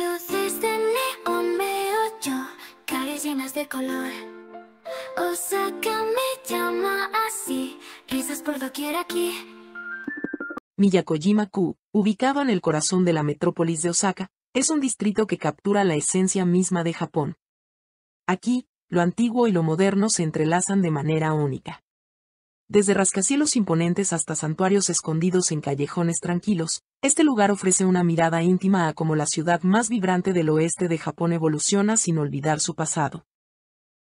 Luces de neón calles llenas de color. Osaka me llama así, por doquier aquí. Miyakojima-ku, ubicado en el corazón de la metrópolis de Osaka, es un distrito que captura la esencia misma de Japón. Aquí, lo antiguo y lo moderno se entrelazan de manera única. Desde rascacielos imponentes hasta santuarios escondidos en callejones tranquilos, este lugar ofrece una mirada íntima a cómo la ciudad más vibrante del oeste de Japón evoluciona sin olvidar su pasado.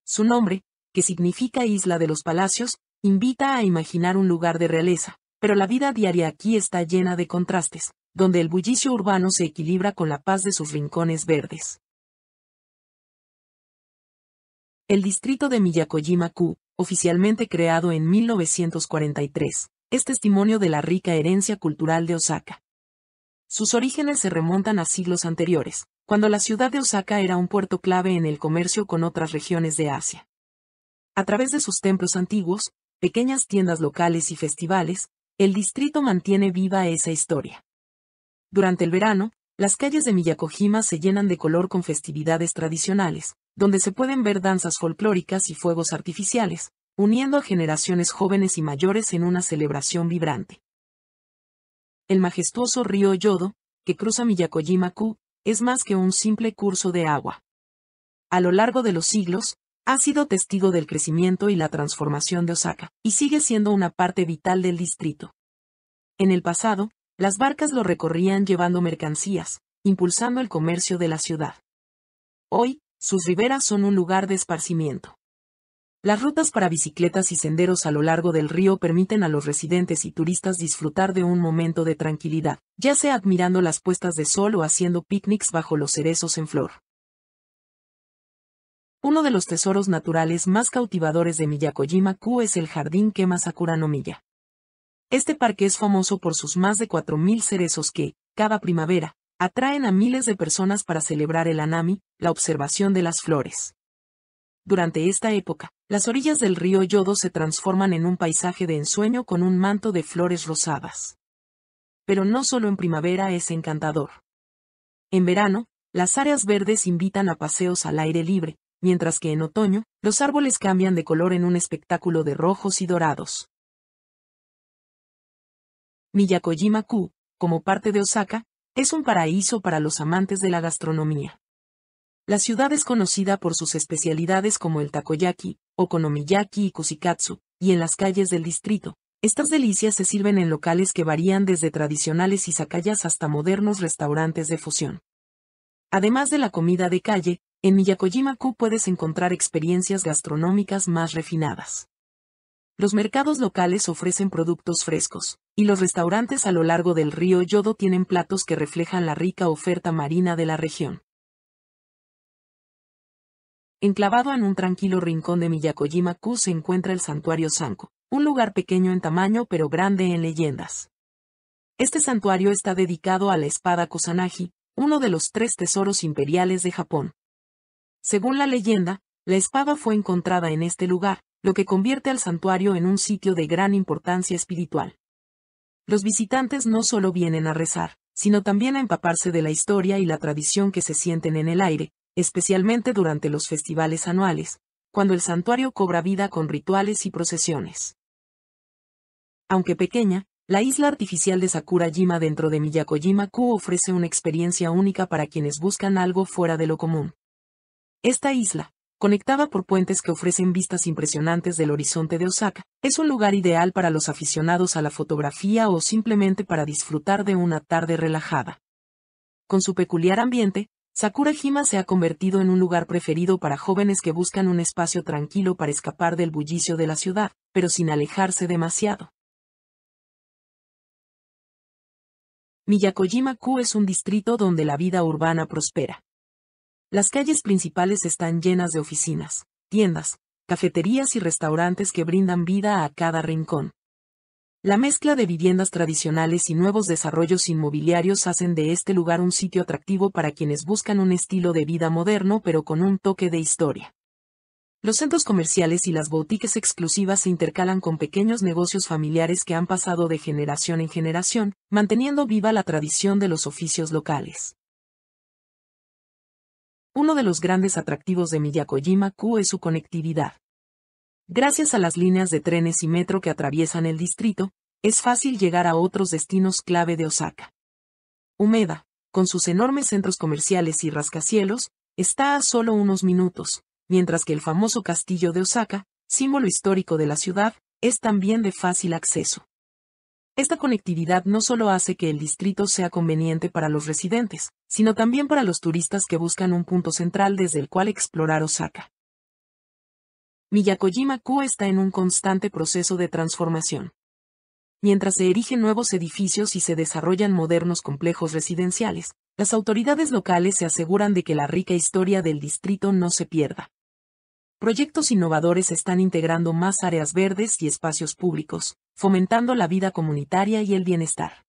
Su nombre, que significa Isla de los Palacios, invita a imaginar un lugar de realeza, pero la vida diaria aquí está llena de contrastes, donde el bullicio urbano se equilibra con la paz de sus rincones verdes. El distrito de Miyakojima oficialmente creado en 1943, es testimonio de la rica herencia cultural de Osaka. Sus orígenes se remontan a siglos anteriores, cuando la ciudad de Osaka era un puerto clave en el comercio con otras regiones de Asia. A través de sus templos antiguos, pequeñas tiendas locales y festivales, el distrito mantiene viva esa historia. Durante el verano, las calles de Miyakojima se llenan de color con festividades tradicionales, donde se pueden ver danzas folclóricas y fuegos artificiales, uniendo a generaciones jóvenes y mayores en una celebración vibrante. El majestuoso río Yodo, que cruza Miyakojima-ku, es más que un simple curso de agua. A lo largo de los siglos, ha sido testigo del crecimiento y la transformación de Osaka, y sigue siendo una parte vital del distrito. En el pasado, las barcas lo recorrían llevando mercancías, impulsando el comercio de la ciudad. Hoy, sus riberas son un lugar de esparcimiento. Las rutas para bicicletas y senderos a lo largo del río permiten a los residentes y turistas disfrutar de un momento de tranquilidad, ya sea admirando las puestas de sol o haciendo picnics bajo los cerezos en flor. Uno de los tesoros naturales más cautivadores de miyakojima Ku es el jardín Kema Sakura no Este parque es famoso por sus más de 4.000 cerezos que, cada primavera, atraen a miles de personas para celebrar el Anami, la observación de las flores. Durante esta época, las orillas del río Yodo se transforman en un paisaje de ensueño con un manto de flores rosadas. Pero no solo en primavera es encantador. En verano, las áreas verdes invitan a paseos al aire libre, mientras que en otoño, los árboles cambian de color en un espectáculo de rojos y dorados. Miyakojima ku como parte de Osaka, es un paraíso para los amantes de la gastronomía. La ciudad es conocida por sus especialidades como el takoyaki, okonomiyaki y kusikatsu, y en las calles del distrito, estas delicias se sirven en locales que varían desde tradicionales izakayas hasta modernos restaurantes de fusión. Además de la comida de calle, en ku puedes encontrar experiencias gastronómicas más refinadas. Los mercados locales ofrecen productos frescos, y los restaurantes a lo largo del río Yodo tienen platos que reflejan la rica oferta marina de la región. Enclavado en un tranquilo rincón de miyakojima ku se encuentra el santuario Sanko, un lugar pequeño en tamaño pero grande en leyendas. Este santuario está dedicado a la espada Kusanagi, uno de los tres tesoros imperiales de Japón. Según la leyenda, la espada fue encontrada en este lugar, lo que convierte al santuario en un sitio de gran importancia espiritual. Los visitantes no solo vienen a rezar, sino también a empaparse de la historia y la tradición que se sienten en el aire, especialmente durante los festivales anuales, cuando el santuario cobra vida con rituales y procesiones. Aunque pequeña, la isla artificial de Sakurajima dentro de Miyakojima-ku ofrece una experiencia única para quienes buscan algo fuera de lo común. Esta isla, conectada por puentes que ofrecen vistas impresionantes del horizonte de Osaka, es un lugar ideal para los aficionados a la fotografía o simplemente para disfrutar de una tarde relajada. Con su peculiar ambiente, Sakurajima se ha convertido en un lugar preferido para jóvenes que buscan un espacio tranquilo para escapar del bullicio de la ciudad, pero sin alejarse demasiado. Miyakojima ku es un distrito donde la vida urbana prospera. Las calles principales están llenas de oficinas, tiendas, cafeterías y restaurantes que brindan vida a cada rincón. La mezcla de viviendas tradicionales y nuevos desarrollos inmobiliarios hacen de este lugar un sitio atractivo para quienes buscan un estilo de vida moderno pero con un toque de historia. Los centros comerciales y las boutiques exclusivas se intercalan con pequeños negocios familiares que han pasado de generación en generación, manteniendo viva la tradición de los oficios locales. Uno de los grandes atractivos de Miyakojima-ku es su conectividad. Gracias a las líneas de trenes y metro que atraviesan el distrito, es fácil llegar a otros destinos clave de Osaka. Umeda, con sus enormes centros comerciales y rascacielos, está a solo unos minutos, mientras que el famoso castillo de Osaka, símbolo histórico de la ciudad, es también de fácil acceso. Esta conectividad no solo hace que el distrito sea conveniente para los residentes, sino también para los turistas que buscan un punto central desde el cual explorar Osaka. Miyakojima-ku está en un constante proceso de transformación. Mientras se erigen nuevos edificios y se desarrollan modernos complejos residenciales, las autoridades locales se aseguran de que la rica historia del distrito no se pierda. Proyectos innovadores están integrando más áreas verdes y espacios públicos, fomentando la vida comunitaria y el bienestar.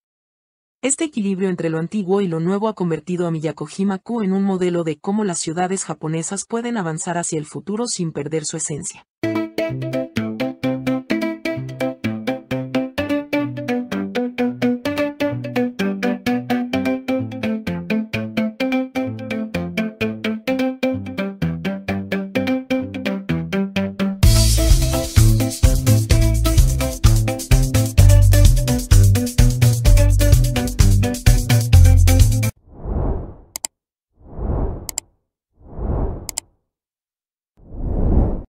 Este equilibrio entre lo antiguo y lo nuevo ha convertido a miyakojima en un modelo de cómo las ciudades japonesas pueden avanzar hacia el futuro sin perder su esencia.